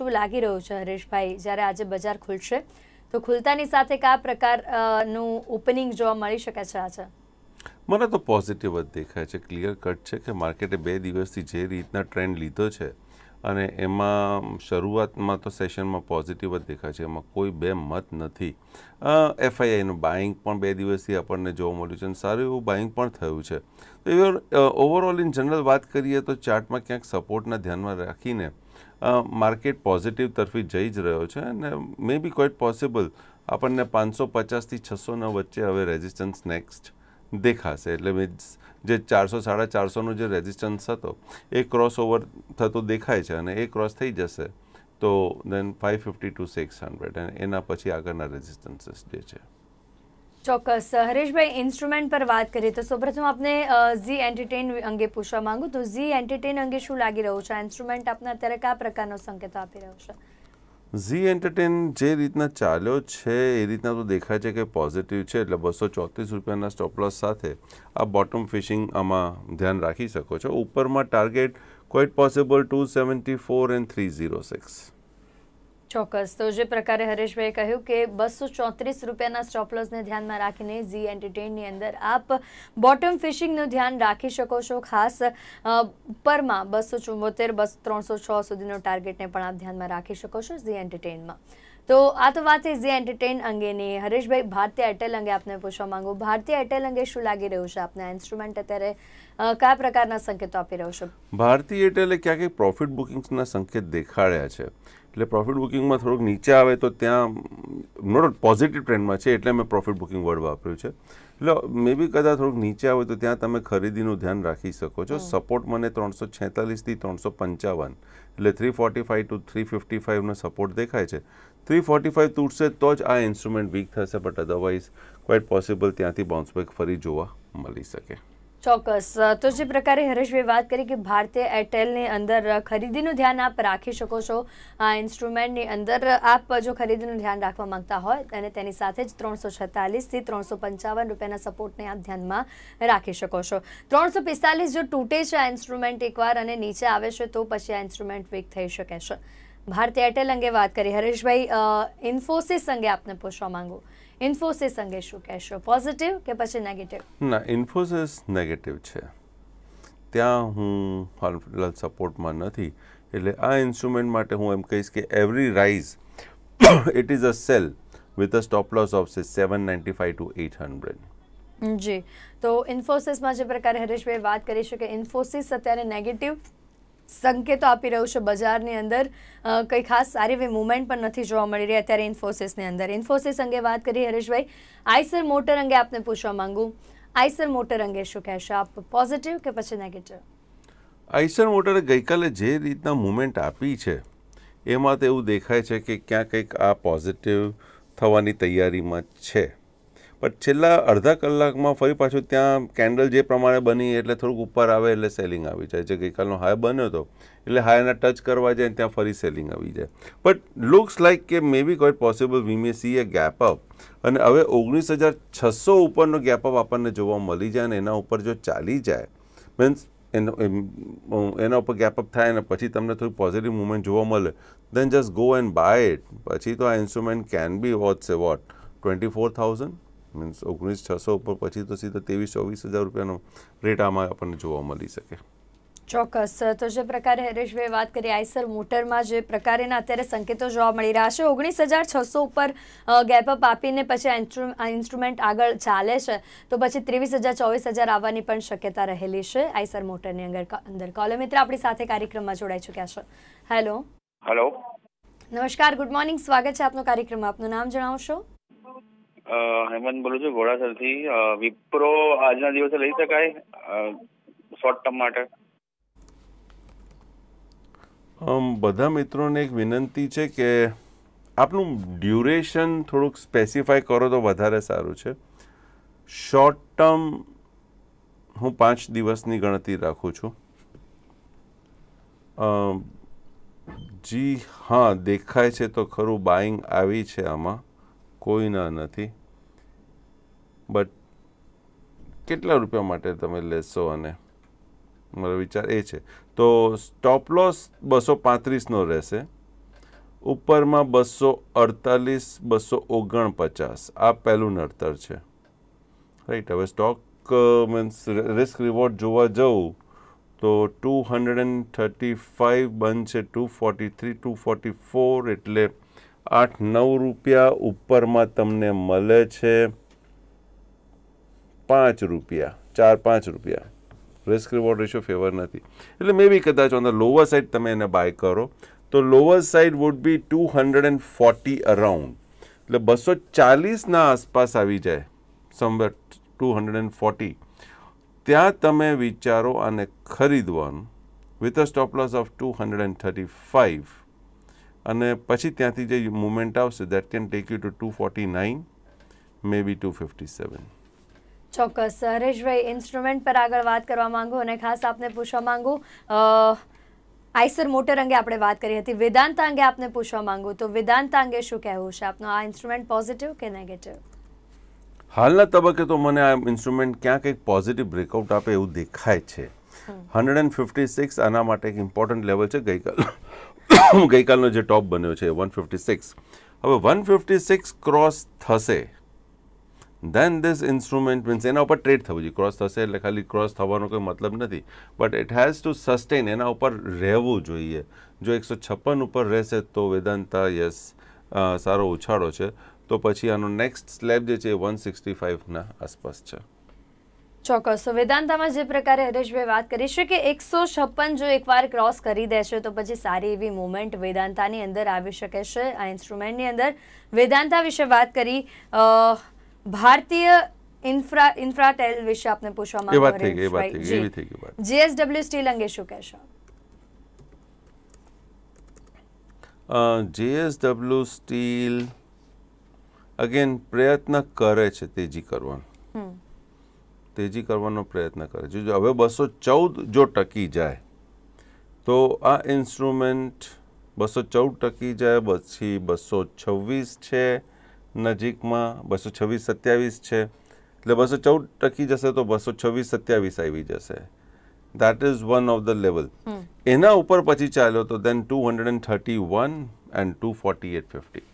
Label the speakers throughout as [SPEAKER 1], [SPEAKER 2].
[SPEAKER 1] શું લાગી રહ્યું છે હરેશભાઈ જ્યારે આજે બજાર ખુલશે તો ખુલતાની સાથે કયા પ્રકારનું ઓપનિંગ જોવા મળી શકે છે આજે
[SPEAKER 2] મને તો પોઝિટિવ જ દેખાય છે ક્લિયર કટ છે કે માર્કેટે બે દિવસથી જે રીતના ટ્રેન્ડ લીધો છે અને એમાં શરૂઆતમાં તો સેશનમાં પોઝિટિવ જ દેખાય છે એમાં કોઈ બે મત નથી એફઆઈઆઈનું બાઇંગ પણ બે દિવસથી આપણને જોવા મળ્યું છે અને સારું એવું બાઇંગ પણ થયું છે તો ઓવરઓલ ઇન જનરલ વાત કરીએ તો ચાર્ટમાં ક્યાંક સપોર્ટના ધ્યાનમાં રાખીને માર્કેટ પોઝિટિવ તરફી જઈ જ રહ્યો છે અને મે બી ક્વાઇટ પોસિબલ આપણને પાંચસો પચાસથી છસોના વચ્ચે હવે રેઝિસ્ટન્સ નેક્સ્ટ દેખાશે એટલે મીન્સ જે ચારસો સાડા ચારસોનો જે રેઝિસ્ટન્સ હતો એ ક્રોસ ઓવર થતો દેખાય છે અને એ ક્રોસ થઈ જશે તો then five fifty two six hundred એના પછી આગળના રેઝિસ્ટન્સીસ જે છે
[SPEAKER 1] ચોક્કસ હરેશભાઈ ઇન્સ્ટ્રુમેન્ટ પર વાત કરીએ તો સૌપ્રથમ આપને ઝી એન્ટરટેન અંગે પૂછવા માંગુ તો ઝી એન્ટરટેન અંગે શું લાગી રહ્યું છે ઇન્સ્ટ્રુમેન્ટ આપને અત્યારે કયા પ્રકારનો સંકેત આપી
[SPEAKER 2] રહ્યો છે ઝી એન્ટરટેન જે રીતના ચાલ્યો છે એ રીતના તો દેખાય છે કે પોઝિટિવ છે એટલે બસો ચોત્રીસ રૂપિયાના સ્ટોપલસ સાથે આ બોટમ ફિશિંગ આમાં ધ્યાન રાખી શકો છો ઉપરમાં target quite possible two seventy four and three zero six
[SPEAKER 1] ચોક્કસ તો જે પ્રકારે હરેશભાઈ કહ્યું કે બસો ચોત્રીસ રૂપિયાના સ્ટોપલોસને ધ્યાનમાં રાખીને ઝી એન્ટરટેનની અંદર આપ બોટમ ફિશિંગનું ધ્યાન રાખી શકો છો ખાસ ઉપરમાં બસો ચુંબોતેર બસ ત્રણસો છ સુધીનો ટાર્ગેટને પણ આપ ધ્યાનમાં રાખી શકો છો ઝી એન્ટરટેનમાં તો આ તો વાત છે ઝી એન્ટરટેન અંગેની હરેશભાઈ ભારતીય એરટેલ અંગે આપને પૂછવા માંગુ ભારતીય એરટેલ અંગે શું લાગી રહ્યું છે આપના ઇન્સ્ટ્રુમેન્ટ અત્યારે કયા પ્રકારના સંકેતો આપી રહ્યો છે
[SPEAKER 2] ભારતીય એરટેલે ક્યાંક પ્રોફિટ બુકિંગ્સના સંકેત દેખાડ્યા છે એટલે પ્રોફિટ બુકિંગમાં થોડુંક નીચે આવે તો ત્યાં નોટ પોઝિટિવ ટ્રેન્ડમાં છે એટલે મેં પ્રોફિટ બુકિંગ વર્ડ વાપર્યું છે એટલે મે બી કદાચ થોડુંક નીચે આવે તો ત્યાં તમે ખરીદીનું ધ્યાન રાખી શકો છો સપોર્ટ મને ત્રણસો છેતાલીસથી ત્રણસો પંચાવન એટલે three forty five two three fifty ફાઇવનો સપોર્ટ દેખાય છે થ્રી ફોર્ટી ફાઇવ તૂટશે તો જ આ ઇન્સ્ટ્રુમેન્ટ વીક થશે બટ અદરવાઇઝ ક્વાઇટ પોસિબલ ત્યાંથી બાઉન્સ બેક ફરી જોવા મળી શકે
[SPEAKER 1] ચોક્કસ તો જે પ્રકારે હરેશભાઈ વાત કરી કે ભારતીય એરટેલની અંદર ખરીદીનું ધ્યાન આપ રાખી શકો છો આ ઇન્સ્ટ્રુમેન્ટની અંદર આપ જો ખરીદીનું ધ્યાન રાખવા માંગતા હોય અને તેની સાથે જ ત્રણસો છત્તાલીસથી ત્રણસો પંચાવન રૂપિયાના સપોર્ટને આપ ધ્યાનમાં રાખી શકો છો ત્રણસો પિસ્તાલીસ જો તૂટે છે આ ઇન્સ્ટ્રુમેન્ટ એકવાર અને નીચે આવે છે તો પછી આ ઇન્સ્ટ્રુમેન્ટ વીક થઈ શકે છે ભારતીય એરટેલ અંગે વાત કરી હરેશભાઈ ઇન્ફોસિસ અંગે આપને પૂછવા માંગુ ઇન્ફોસિસ અંગે શું કહેશો પોઝિટિવ કે પછી નેગેટિવ
[SPEAKER 2] ના ઇન્ફોસિસ નેગેટિવ છે ત્યાં હું હાલ સપોર્ટમાં નથી એટલે આ ઇન્સ્ટ્રુમેન્ટ માટે હું એમ કહીશ કે every rise it is a sell with a stop loss of seven ninety five two eight hundred
[SPEAKER 1] જી તો ઇન્ફોસિસમાં જે પ્રકારે હરેશભાઈ વાત કરીશું કે ઇન્ફોસિસ અત્યારે નેગેટિવ સંકેતો આપી રહ્યું છે બજારની અંદર કંઈ ખાસ સારી એવી મુવમેન્ટ પણ નથી જોવા મળી રહી અત્યારે ઇન્ફોસિસની અંદર ઇન્ફોસિસ અંગે વાત કરી હરેશભાઈ આઈસર મોટર અંગે આપને પૂછવા માંગુ આઈસર મોટર અંગે શું કહેશો આપ પોઝિટિવ કે પછી નેગેટિવ
[SPEAKER 2] આઈસર મોટરે ગઈકાલે જે રીતના મુવમેન્ટ આપી છે એમાં તો એવું દેખાય છે કે ક્યાં કંઈક આ પોઝિટિવ થવાની તૈયારીમાં છે પણ છેલ્લા અડધા કલાકમાં ફરી પાછું ત્યાં કેન્ડલ જે પ્રમાણે બની એટલે થોડુંક ઉપર આવે એટલે સેલિંગ આવી જાય જે ગઈકાલનો હાય બન્યો હતો એટલે હાયના ટચ કરવા જાય ત્યાં ફરી સેલિંગ આવી જાય બટ લુક્સ લાઇક કે મે બી કોઈ possible we may see a gap up અને હવે ઓગણીસ હજાર છસો ઉપરનો ગેપ અપ આપણને જોવા મળી જાય અને એના ઉપર જો ચાલી જાય મીન્સ એનો એના ઉપર ગેપ અપ થાય ને પછી તમને થોડી પોઝિટિવ મુવમેન્ટ જોવા મળે then just go and buy it પછી તો આ instrument can be what's a what twenty four thousand means ઓગણીસ છસો ઉપર પછી તો સીધા ત્રેવીસ ચોવીસ હજાર રૂપિયાનો રેટ આમાં આપણને જોવા મળી શકે
[SPEAKER 1] ચોક્કસ તો જે પ્રકારે હરેશભાઈ વાત કરી આઈસર મોટરમાં જે પ્રકારેના અત્યારે સંકેતો જોવા મળી રહ્યા છે ઓગણીસ હજાર છસો ઉપર ગેપઅપ આપીને પછી આ ઇન્સ્ટ્રુમેન્ટ આગળ ચાલે છે તો પછી ત્રેવીસ હજાર ચોવીસ હજાર આવવાની પણ શક્યતા રહેલી છે આઈસર મોટરની અંદર અંદર કોલો મિત્ર આપણી સાથે કાર્યક્રમમાં જોડાઈ ચૂક્યા છે હેલો હેલો નમસ્કાર ગુડ મોર્નિંગ સ્વાગત છે આપનો કાર્યક્રમ આપનું નામ જણાવશો
[SPEAKER 2] હેમંત બોલું છું ઘોડાસરથી વિપ્રો આજના દિવસે લઈ શકાય શોર્ટ ટર્મ માટે બધા મિત્રોને એક વિનંતી છે કે આપનું ડ્યુરેશન થોડુંક સ્પેસિફાય કરો તો વધારે સારું છે શોર્ટ ટર્મ હું પાંચ દિવસની ગણતરી રાખું છું જી હા દેખાય છે તો ખરું બાઇંગ આવી છે આમાં કોઈના નથી બટ કેટલા રૂપિયા માટે તમે લેશો અને મારો વિચાર એ છે તો સ્ટોપ લોસ બસો પાંત્રીસનો રહેશે ઉપરમાં બસો અડતાલીસ બસો ઓગણપચાસ આ પહેલું નડતર છે રાઈટ હવે સ્ટોક મીન્સ રિસ્ક રિવોર્ડ જોવા જવું તો two hundred and thirty five બંધ છે two forty three two forty four એટલે આઠ નવ રૂપિયા ઉપરમાં તમને મળે છે પાંચ રૂપિયા ચાર પાંચ રૂપિયા રિસ્ક રિવોર્ડ રેશિયો ફેવર નથી એટલે મે બી કદાચ ઓન ધ લોઅર સાઇડ તમે એને બાય કરો તો lower side would be two hundred and forty around એટલે બસો ચાલીસના આસપાસ આવી જાય somewhere two hundred and forty ત્યાં તમે વિચારો અને ખરીદવાનું with a stop loss of two hundred and thirty five અને પછી ત્યાંથી જે મુમેન્ટ આવશે that can take you to two forty nine maybe two fifty seven
[SPEAKER 1] ચોક્કસ હરેશભાઈ ઇન્સ્ટ્રુમેન્ટ પર આગળ વાત કરવા માંગુ અને ખાસ આપને પૂછવા માંગુ આઈસર મોટર અંગે આપણે વાત કરી હતી વેદાંત અંગે આપને પૂછવા માંગુ તો વેદાંત અંગે શું કહેવું છે આપનો આ ઇન્સ્ટ્રુમેન્ટ પોઝિટિવ કે નેગેટિવ
[SPEAKER 2] હાલના તબક્કે તો મને આ ઇન્સ્ટ્રુમેન્ટ ક્યાંક એક પોઝિટિવ બ્રેકઆઉટ આપે એવું દેખાય છે હંડ્રેડ એન્ડ ફિફ્ટી સિક્સ આના માટે એક ઇમ્પોર્ટન્ટ લેવલ છે ગઈકાલ ગઈકાલનો જે ટોપ બન્યો છે વન ફિફ્ટી સિક્સ હવે વન ફિફ્ટી સિક્સ ક્રોસ થશે દેન ધીસ ઇન્સ્ટ્રુમેન્ટ મીન્સ એના ઉપર ટ્રેડ થવું જોઈએ ક્રોસ થશે એટલે ખાલી ક્રોસ થવાનો કોઈ મતલબ નથી but it has to sustain એના ઉપર રહેવું જોઈએ જો એકસો છપ્પન ઉપર રહેશે તો વેદાંતા યસ સારો ઉછાળો છે તો પછી આનો નેક્સ્ટ સ્લેબ જે છે એ વન સિક્સટી ફાઇવના આસપાસ છે
[SPEAKER 1] ચોક્કસ વેદાંતામાં જે પ્રકારે હરેશભાઈ વાત કરી છે કે એકસો છપ્પન જો એકવાર ક્રોસ કરી દેશે તો પછી સારી એવી મુમેન્ટ વેદાંતાની અંદર આવી શકે છે આ ઇન્સ્ટ્રુમેન્ટની અંદર વેદાંતા વિશે વાત કરી ભારતીય ઇન્ફ્રા ઇન્ફ્રાટેલ વિશે આપને પૂછવામાં એ વાત થઈ એ વાત થઈ ગઈ એવી થઈ વાત જીએસડબલ્યુ સ્ટીલ અંગે શું કહેશો
[SPEAKER 2] જેએસડબલ્યુ સ્ટીલ અગેન પ્રયત્ન કરે છે તેજી કરવાનો તેજી કરવાનો પ્રયત્ન કરે છે જો હવે બસો ચૌદ જો ટકી જાય તો આ ઇન્સ્ટ્રુમેન્ટ બસો ચૌદ ટકી જાય પછી બસો છવ્વીસ છે નજીકમાં બસો છવ્વીસ સત્યાવીસ છે એટલે બસો ચૌદ ટકી જશે તો બસો છવ્વીસ સત્યાવીસ આવી જશે that is one of the level એના ઉપર પછી ચાલ્યો તો then two hundred and thirty one and two forty eight fifty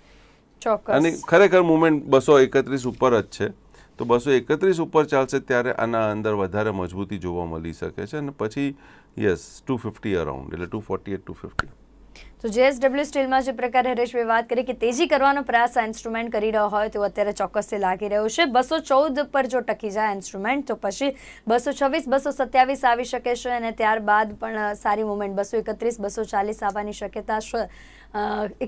[SPEAKER 2] અને ખરેખર મુવમેન્ટ બસો એકત્રીસ ઉપર જ છે તો બસો એકત્રીસ ઉપર ચાલશે ત્યારે આના અંદર વધારે મજબૂતી જોવા મળી શકે છે અને પછી યસ ટુ ફિફ્ટી અરાઉન્ડ એટલે two forty eight two fifty
[SPEAKER 1] તો જેએસડબલ્યુ સ્ટીલમાં જે પ્રકારે હરેશભાઈ વાત કરી કે તેજી કરવાનો પ્રયાસ આ ઇન્સ્ટ્રુમેન્ટ કરી રહ્યો હોય તો અત્યારે ચોક્કસથી લાગી રહ્યું છે બસો ચૌદ પર જો ટકી જાય ઇન્સ્ટ્રુમેન્ટ તો પછી બસો છવ્વીસ બસો સત્યાવીસ આવી શકે છે અને ત્યારબાદ પણ સારી મુવમેન્ટ બસો એકત્રીસ બસો ચાલીસ આવવાની શક્યતા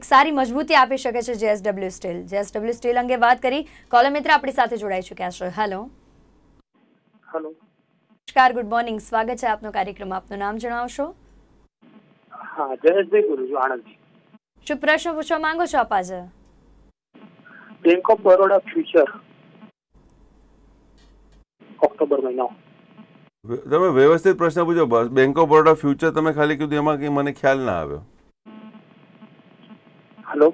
[SPEAKER 1] એક સારી મજબૂતી આપી શકે છે જેએસડબલ્યુ સ્ટીલ જેએસડબલ્યુ સ્ટીલ અંગે વાત કરી કોલમ મિત્ર આપણી સાથે જોડાઈ ચૂક્યા છે હેલો હેલો નમસ્કાર ગુડ મોર્નિંગ સ્વાગત છે આપનો કાર્યક્રમ આપનું નામ જણાવશો હા જયેશભાઈ ગુરુજી આણંદથી શું પ્રશ્ન પૂછવા માંગો છો આપ bank of Baroda future October મહિનો
[SPEAKER 2] તમે વ્યવસ્થિત પ્રશ્ન પૂછો બસ બેંક ઓફ બરોડા ફ્યુચર તમે ખાલી કીધું એમાં કે મને ખ્યાલ ના આવ્યો હેલો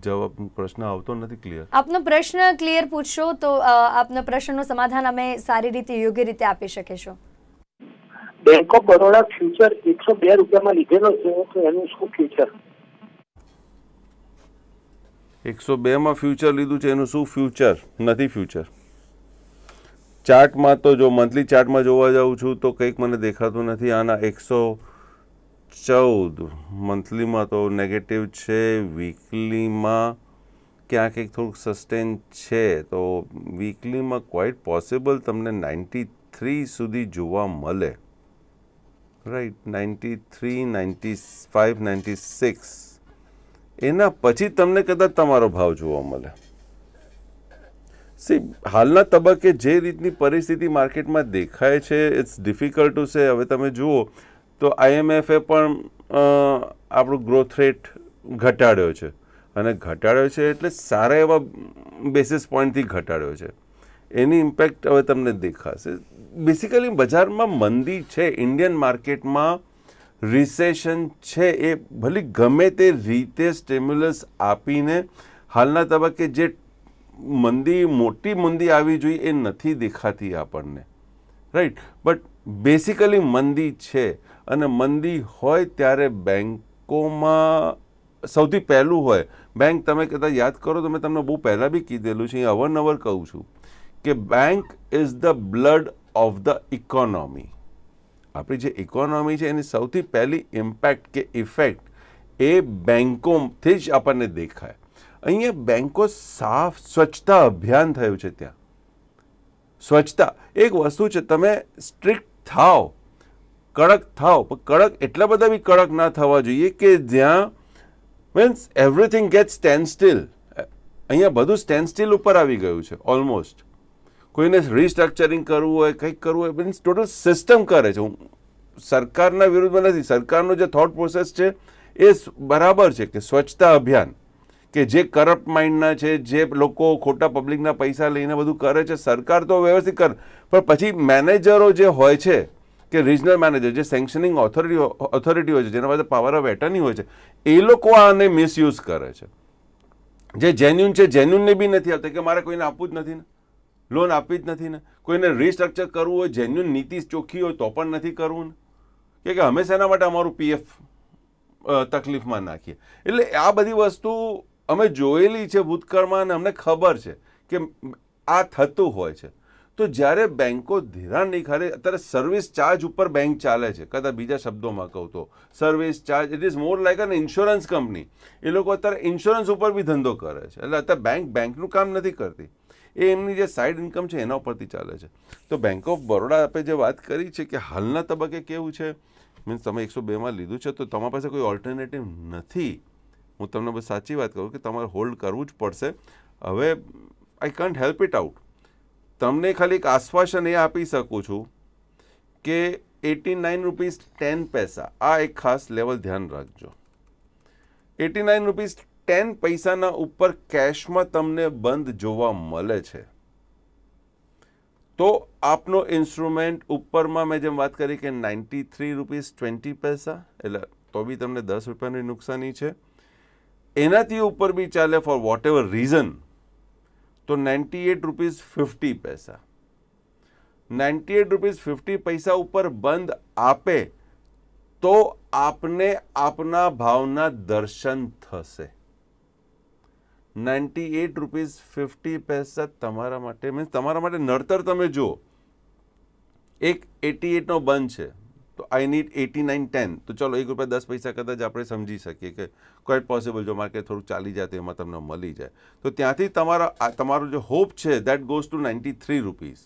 [SPEAKER 2] પ્રશ્ન આવતો નથી ક્લિયર
[SPEAKER 1] આપનો પ્રશ્ન ક્લિયર પૂછશો તો આપના પ્રશ્નનો સમાધાન અમે સારી રીતે યોગ્ય રીતે આપી શકીશું
[SPEAKER 2] છે એકસો બેમાં ફ્યુચર લીધું છે એનું શું ફ્યુચર નથી ફ્યુચર ચાર્ટમાં તો જો મંથલી ચાર્ટમાં જોવા જાઉં છું તો કંઈક મને દેખાતું નથી આના એકસો ચૌદ મંથલીમાં તો નેગેટિવ છે વીકલીમાં ક્યાંક એક થોડુંક સસ્ટેન છે તો વીકલીમાં ક્વાઇટ પોસિબલ તમને નાઇન્ટી થ્રી સુધી જોવા મળે right ninety three ninety five ninety six એના પછી તમને કદાચ તમારો ભાવ જોવા મળે સી હાલના તબક્કે જે રીતની પરિસ્થિતિ માર્કેટમાં દેખાય છે ઇટ્સ ડિફિકલ્ટ ટુ સે હવે તમે જુઓ તો આઈએમએફે પણ આપણું ગ્રોથ રેટ ઘટાડ્યો છે અને ઘટાડ્યો છે એટલે સારા એવા બેસિસ પોઈન્ટથી ઘટાડ્યો છે એની ઇમ્પેક્ટ હવે તમને દેખાશે બેસિકલી બજારમાં મંદી છે ઇન્ડિયન માર્કેટમાં રિસેશન છે એ ભલે ગમે તે રીતે સ્ટેમ્યુલસ આપીને હાલના તબક્કે જે મંદી મોટી મંદી આવી જોઈએ એ નથી દેખાતી આપણને રાઈટ બટ બેસિકલી મંદી છે અને મંદી હોય ત્યારે બેન્કોમાં સૌથી પહેલું હોય બેંક તમે કદાચ યાદ કરો તો મેં તમને બહુ પહેલાં બી કીધેલું છે એ અવરનવર કહું છું કે bank is the blood of the economy આપણી જે ઇકોનોમી છે એની સૌથી પહેલી ઇમ્પેક્ટ કે ઇફેક્ટ એ બેન્કોથી જ આપણને દેખાય અહીંયા બેન્કો સાફ સ્વચ્છતા અભિયાન થયું છે ત્યાં સ્વચ્છતા એક વસ્તુ છે તમે સ્ટ્રિક્ટ થાવ કડક થાવ પણ કડક એટલા બધા બી કડક ના થવા જોઈએ કે જ્યાં means everything get stand still અહીંયા બધું સ્ટેન્ડ સ્ટીલ ઉપર આવી ગયું છે ઓલમોસ્ટ કોઈને રિસ્ટ્રક્ચરિંગ કરવું હોય કંઈક કરવું હોય મીન્સ ટોટલ સિસ્ટમ કરે છે હું સરકારના વિરુદ્ધમાં નથી સરકારનો જે થોટ પ્રોસેસ છે એ બરાબર છે કે સ્વચ્છતા અભિયાન કે જે કરપ્ટ માઇન્ડના છે જે લોકો ખોટા પબ્લિકના પૈસા લઈને બધું કરે છે સરકાર તો વ્યવસ્થિત કર પણ પછી મેનેજરો જે હોય છે કે રિજનલ મેનેજર જે સેન્કશનિંગ ઓથોરિટી ઓથોરિટી હોય છે જેના પાસે પાવર ઓફ એટર્ની હોય છે એ લોકો આને મિસયુઝ કરે છે જે જેન્યુન છે જેન્યુનને બી નથી આવતા કે મારે કોઈને આપવું જ નથી ને લોન આપવી જ નથી ને કોઈને રિસ્ટ્રક્ચર કરવું હોય જેન્યુન નીતિ ચોખ્ખી હોય તો પણ નથી કરવું ને કે અમે શેના માટે અમારું પીએફ તકલીફમાં નાખીએ એટલે આ બધી વસ્તુ અમે જોયેલી છે ભૂતકાળમાં અને અમને ખબર છે કે આ થતું હોય છે તો જ્યારે બેંકો ધિરાણ નહીં ખરે અત્યારે સર્વિસ ચાર્જ ઉપર બેંક ચાલે છે કદાચ બીજા શબ્દોમાં કહું તો service charge it is more like an insurance company એ લોકો અત્યારે ઇન્સ્યોરન્સ ઉપર બી ધંધો કરે છે એટલે અત્યારે બેંક બેંકનું કામ નથી કરતી એ એમની જે સાઇડ ઇન્કમ છે એના ઉપરથી ચાલે છે તો બેંક ઓફ બરોડા આપણે જે વાત કરી છે કે હાલના તબક્કે કેવું છે મીન્સ તમે એકસો બેમાં લીધું છે તો તમારી પાસે કોઈ ઓલ્ટરનેટિવ નથી હું તમને બસ સાચી વાત કરું કે તમારે હોલ્ડ કરવું જ પડશે હવે I can't help it out તમને ખાલી એક આશ્વાસન એ આપી શકું છું કે એટી નાઇન રૂપીસ ટેન પૈસા આ એક ખાસ લેવલ ધ્યાન રાખજો એટી નાઇન રૂપીસ ટેન પૈસાના ઉપર કેશમાં તમને બંધ જોવા મળે છે તો આપનો ઇન્સ્ટ્રુમેન્ટ ઉપરમાં મેં જેમ વાત કરી કે નાઇન્ટી થ્રી રૂપીસ ટ્વેન્ટી પૈસા એટલે તો બી તમને દસ રૂપિયાની નુકસાની છે એનાથી ઉપર બી ચાલે ફોર વોટ એવર રીઝન તો નાઇન્ટી એટ રૂપીઝ ફિફ્ટી પૈસા નાઇન્ટી એટ રૂપીઝ ફિફ્ટી પૈસા ઉપર બંધ આપે તો આપને આપના ભાવના દર્શન થશે નાઇન્ટી એટ રૂપીઝ ફિફ્ટી પૈસા તમારા માટે મીન્સ તમારા માટે નડતર તમે જુઓ એક એટી એટનો બંધ છે તો I need eighty nine ten તો ચલો એક રૂપિયા દસ પૈસા કરતાં જ આપણે સમજી શકીએ કે ક્વાઇટ પોસિબલ જો માર્કેટ થોડુંક ચાલી જાય તો એમાં તમને મળી જાય તો ત્યાંથી તમારા તમારો જે હોપ છે that goes to ninety three rupees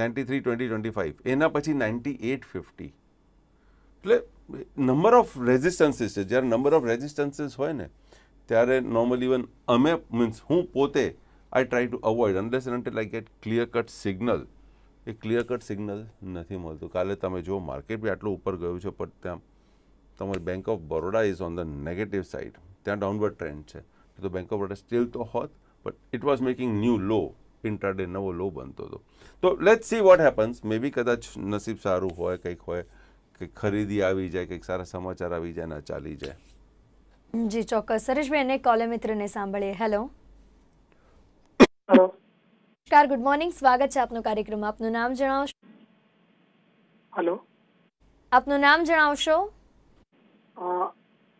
[SPEAKER 2] ninety three twenty twenty five એના પછી નાઇન્ટી એટ ફિફ્ટી એટલે નંબર ઓફ રેઝિસ્ટન્સીસ છે જ્યારે નંબર ઓફ રેઝિસ્ટન્સીસ હોય ને ત્યારે નોર્મલી ઇવન અમે મીન્સ હું પોતે I try to avoid unless and like get clear cut signal એ ક્લિયર કટ સિગ્નલ નથી મળતું કાલે તમે જો માર્કેટ બી આટલું ઉપર ગયું છે પણ ત્યાં તમારી bank of Baroda is on the negative side ત્યાં ડાઉનવર્ડ ટ્રેન્ડ છે તો બેંક ઓફ બરોડા સ્ટીલ તો હોત but it was making new low intraday નવો લો બનતો હતો તો let see what happens maybe કદાચ નસીબ સારું હોય કંઈક હોય કંઈક ખરીદી આવી જાય કંઈક સારા સમાચાર આવી જાય ના ચાલી
[SPEAKER 1] જાય જી ચોક્કસ સરેશભાઈ અને કોલે મિત્રને સાંભળીએ હેલો હેલો કાર ગુડ મોર્નિંગ સ્વાગત છે આપનું કાર્યક્રમ આપનું નામ જણાવશો હેલો આપનું નામ જણાવશો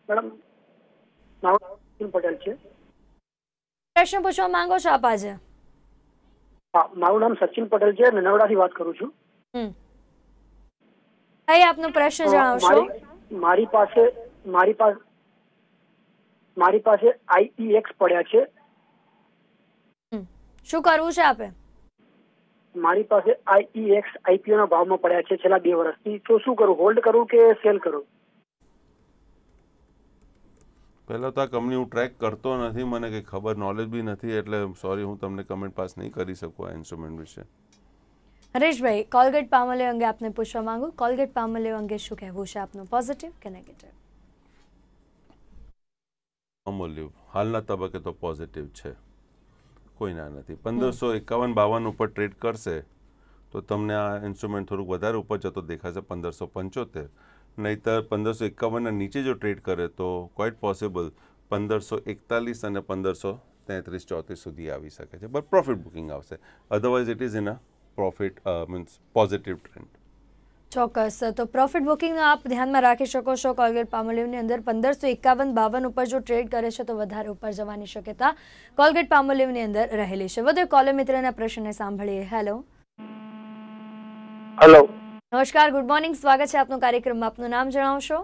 [SPEAKER 1] પ્રશ્ન પૂછવા માંગો છો આપ આજે મારું નામ સચિન પટેલ છે નનવડાથી વાત કરું છું કઈ આપનો પ્રશ્ન જણાવશો મારી પાસે મારી પાસે મારી પાસે આઈઈએક્સ પડ્યા છે શું કરવું છે આપે મારી પાસે આઈઈએક્સ આઈપીઓ ના ભાવમાં પડ્યા છે છેલ્લા બે વર્ષથી તો શું કરું હોલ્ડ કરું કે સેલ કરું
[SPEAKER 2] પહેલાં તો આ કંપની હું ટ્રેક કરતો નથી મને કંઈ ખબર નોલેજ બી નથી એટલે સોરી હું તમને કમેન્ટ પાસ નહીં કરી શકું આ ઇન્સ્ટ્રુમેન્ટ વિશે
[SPEAKER 1] હરેશભાઈ કોલગેટ પામોલેવ અંગે આપને પૂછવા માંગુ કોલગેટ પામોલેવ અંગે શું કહેવું છે આપનું પોઝિટિવ કે નેગેટિવ
[SPEAKER 2] પામોલેવ હાલના તબક્કે તો પોઝિટિવ છે કોઈ ના નથી પંદરસો એકાવન બાવન ઉપર ટ્રેડ કરશે તો તમને આ ઇન્સ્ટ્રુમેન્ટ થોડુંક વધારે ઉપર જતો દેખાશે પંદરસો પંચોતેર નહીતર પંદરસો એકાવનના નીચે જો ટ્રેડ કરે તો ક્વાઇટ પોસિબલ પંદરસો એકતાલીસ અને પંદરસો તેત્રીસ ચોત્રીસ સુધી આવી શકે છે બટ પ્રોફિટ બુકિંગ આવશે otherwise it is in a profit means positive trend
[SPEAKER 1] ચોક્કસ તો પ્રોફિટ બુકિંગ આપ ધ્યાનમાં રાખી શકો છો કોલગેટ પામોલિવની અંદર પંદરસો એકાવન બાવન ઉપર જો ટ્રેડ કરે છે તો વધારે ઉપર જવાની શક્યતા કોલગેટ પામોલિવની અંદર રહેલી છે વધુ કોલમ મિત્રના પ્રશ્નને સાંભળીએ હેલો હેલો નમસ્કાર ગુડ મોર્નિંગ સ્વાગત છે આપનું કાર્યક્રમમાં આપનું નામ જણાવશો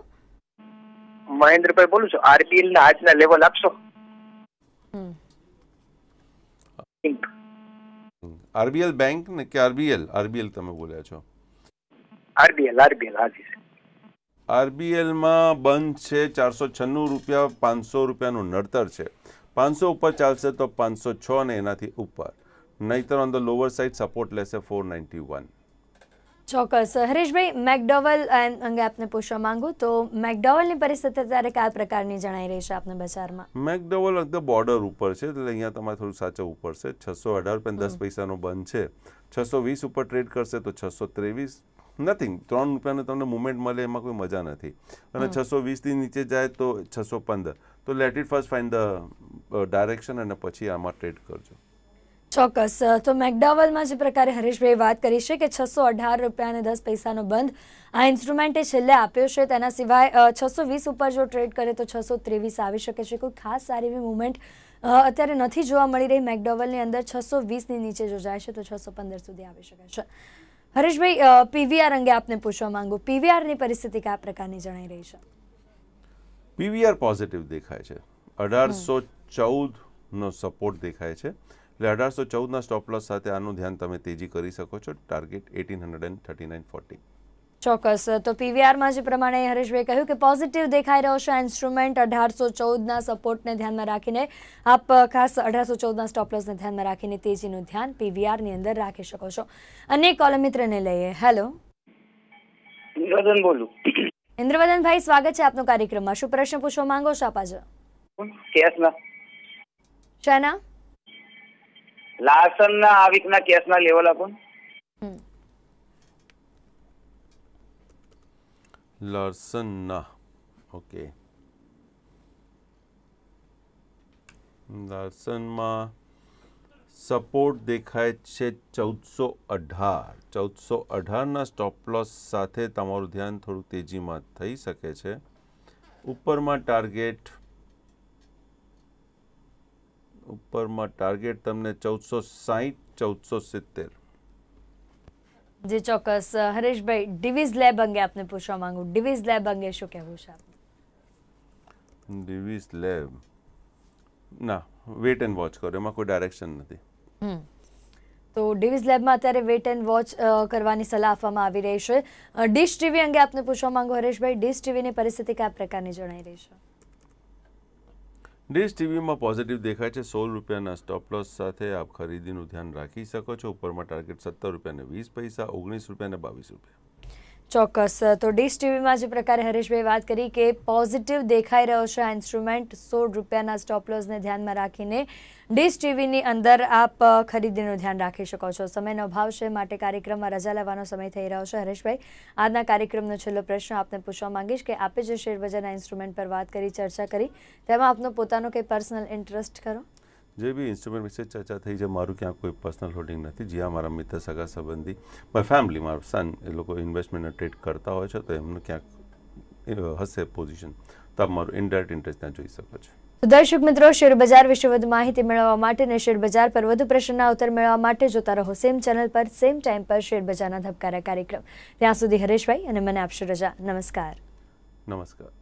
[SPEAKER 1] મહેન્દ્રભાઈ બોલું છું આરબીએલ ના આજના લેવલ આપશો
[SPEAKER 2] આરબીએલ બેંક ને કે આરબીએલ આરબીએલ તમે બોલ્યા છો આરબીએલ આરબીએલ હાજી આરબીએલમાં બંધ છે ચારસો છન્નું રૂપિયા પાંચસો રૂપિયાનું નડતર છે પાંચસો ઉપર ચાલશે તો પાંચસો છ અને એનાથી ઉપર નહીતર on the lower side support લેશે ફોર નાઇન્ટી વન
[SPEAKER 1] ચોક્કસ હરેશભાઈ મેકડોવલ અંગે આપને પૂછવા માંગુ તો મેકડોવલની પરિસ્થિતિ અત્યારે કયા પ્રકારની જણાઈ રહી છે આપને બજારમાં
[SPEAKER 2] મેકડોવલ અટ ધ બોર્ડર ઉપર છે એટલે અહીંયા તમારે થોડું સાચો ઉપર છે છસો અઢાર રૂપિયા દસ પૈસાનો બંધ છે છસો વીસ ઉપર ટ્રેડ કરશે તો છસો ત્રેવીસ નથિંગ ત્રણ રૂપિયાનો તમને મુવમેન્ટ મળે એમાં કોઈ મજા નથી અને છસો વીસથી નીચે જાય તો છસો પંદર તો let it first find the direction અને પછી આમાં ટ્રેડ કરજો
[SPEAKER 1] ચોક્કસ તો મેકડાવલમાં જે પ્રકારે હરેશભાઈ વાત કરી છે કે છસો અઢાર રૂપિયા અને દસ પૈસાનો બંધ આ ઇન્સ્ટ્રુમેન્ટે છેલ્લે આપ્યો છે તેના સિવાય છસો વીસ ઉપર જો ટ્રેડ કરે તો છસો ત્રેવીસ આવી શકે છે કોઈ ખાસ સારી એવી મુવમેન્ટ અત્યારે નથી જોવા મળી રહી મેકડોવલની અંદર છસો વીસની નીચે જો જાય છે તો છસો પંદર સુધી આવી શકે છે હરેશભાઈ પીવીઆર અંગે આપને પૂછવા માંગુ પીવીઆરની પરિસ્થિતિ કયા પ્રકારની જણાઈ રહી છે
[SPEAKER 2] પીવીઆર પોઝિટિવ દેખાય છે અઢારસો ચૌદનો સપોર્ટ દેખાય છે એટલે અઢારસો ચૌદના સ્ટોપલોસ સાથે આનું ધ્યાન તમે તેજી કરી શકો છો target eighteen hundred and thirty nine forty
[SPEAKER 1] ચોક્કસ તો પીવીઆરમાં જે પ્રમાણે હરેશભાઈ કહ્યું કે પોઝિટિવ દેખાઈ રહ્યો છે ઇન્સ્ટ્રુમેન્ટ અઢારસો ચૌદના સપોર્ટને ધ્યાનમાં રાખીને આપ ખાસ અઢારસો ચૌદના સ્ટોપલસને ધ્યાનમાં રાખીને તેજીનું ધ્યાન પીવીઆરની અંદર રાખી શકો છો અને કોલમ મિત્રને લઈએ હેલો ઇન્દ્રવદન બોલું ઇન્દ્રવદનભાઈ સ્વાગત છે આપનો કાર્યક્રમમાં શું પ્રશ્ન પૂછવા માંગો છો આપ આજે કેસના શેના લાસનના આવકના
[SPEAKER 2] કેસના લેવલ આપો લાર્સનના ઓકે લાર્સનમાં સપોર્ટ દેખાય છે ચૌદસો અઢાર ચૌદસો અઢારના સ્ટોપલોસ સાથે તમારું ધ્યાન થોડું તેજીમાં થઈ શકે છે ઉપરમાં ટાર્ગેટ ઉપરમાં ટાર્ગેટ તમને ચૌદસો સાહીઠ ચૌદસો સિત્તેર
[SPEAKER 1] જે ચોક્કસ હરેશભાઈ ડિવિઝ લેબ અંગે આપને પૂછવા માંગુ ડિવિઝ લેબ અંગે શું કહેવું છે
[SPEAKER 2] આપને ડિવિઝ લેબ ના વેટ એન્ડ વોચ કરો એમાં કોઈ ડાયરેક્શન નથી
[SPEAKER 1] તો ડિવિઝ લેબમાં અત્યારે વેટ એન્ડ વોચ કરવાની સલાહ આપવામાં આવી રહી છે ડિશ ટીવી અંગે આપને પૂછવા માંગુ હરેશભાઈ ડિશ ટીવીની પરિસ્થિતિ કયા પ્રકારની જણાઈ રહી છે
[SPEAKER 2] ડેશ ટીવીમાં પોઝિટિવ દેખાય છે સોળ રૂપિયાના સ્ટોપ લોસ સાથે આપ ખરીદીનું ધ્યાન રાખી શકો છો ઉપરમાં ટાર્ગેટ સત્તર રૂપિયાને વીસ પૈસા ઓગણીસ રૂપિયાને બાવીસ રૂપિયા
[SPEAKER 1] ચોક્કસ તો ડીશ ટીવીમાં જે પ્રકારે હરેશભાઈ વાત કરી કે પોઝિટિવ દેખાઈ રહ્યો છે આ ઇન્સ્ટ્રુમેન્ટ સોળ રૂપિયાના સ્ટોપલોસને ધ્યાનમાં રાખીને ડીશ ટીવીની અંદર આપ ખરીદીનું ધ્યાન રાખી શકો છો સમયનો અભાવ છે માટે કાર્યક્રમમાં રજા લેવાનો સમય થઈ રહ્યો છે હરેશભાઈ આજના કાર્યક્રમનો છેલ્લો પ્રશ્ન આપને પૂછવા માંગીશ કે આપે જે શેરબજારના ઇન્સ્ટ્રુમેન્ટ પર વાત કરી ચર્ચા કરી તેમાં આપનો પોતાનો કંઈ પર્સનલ ઇન્ટરેસ્ટ ખરો
[SPEAKER 2] જે બી ઇન્સ્ટ્રુમેન્ટ વિશે ચર્ચા થઈ છે મારું ક્યાં કોઈ પર્સનલ હોલ્ડિંગ નથી જ્યાં મારા મિત્ર સગા સંબંધી મારી ફેમિલી મારો સન એ લોકો ઇન્વેસ્ટમેન્ટના ટ્રેડ કરતા હોય છે તો એમનું ક્યાંક હશે પોઝિશન તો આપ મારું ઇનડાયરેક્ટ ઇન્ટરેસ્ટ ત્યાં જોઈ શકો છો
[SPEAKER 1] દર્શક મિત્રો શેર બજાર વિશે વધુ માહિતી મેળવવા માટે અને શેર બજાર પર વધુ પ્રશ્નના ઉત્તર મેળવવા માટે જોતા રહો સેમ ચેનલ પર સેમ ટાઈમ પર શેર બજારના ધબકારા કાર્યક્રમ ત્યાં સુધી હરેશભાઈ અને મને આપશો રજા
[SPEAKER 2] નમસ્કાર નમસ્કાર